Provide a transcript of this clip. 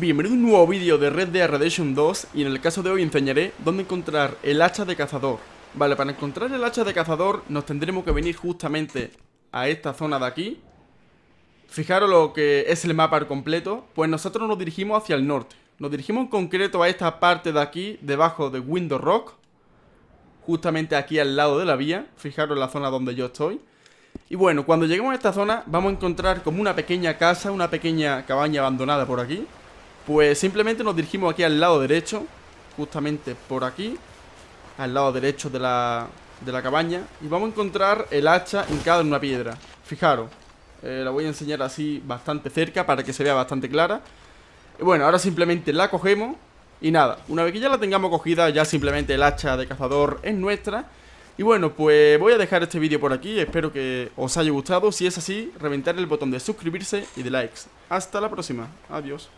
Bienvenido a un nuevo vídeo de Red Dead Redemption 2 y en el caso de hoy enseñaré dónde encontrar el hacha de cazador. Vale, para encontrar el hacha de cazador nos tendremos que venir justamente a esta zona de aquí. Fijaros lo que es el mapa completo, pues nosotros nos dirigimos hacia el norte. Nos dirigimos en concreto a esta parte de aquí, debajo de Window Rock, justamente aquí al lado de la vía, fijaros la zona donde yo estoy. Y bueno, cuando lleguemos a esta zona vamos a encontrar como una pequeña casa, una pequeña cabaña abandonada por aquí pues simplemente nos dirigimos aquí al lado derecho Justamente por aquí Al lado derecho de la, de la cabaña Y vamos a encontrar el hacha hincada en una piedra Fijaros eh, La voy a enseñar así bastante cerca para que se vea bastante clara Y bueno, ahora simplemente la cogemos Y nada, una vez que ya la tengamos cogida Ya simplemente el hacha de cazador es nuestra y bueno, pues voy a dejar este vídeo por aquí, espero que os haya gustado, si es así, reventar el botón de suscribirse y de likes. Hasta la próxima, adiós.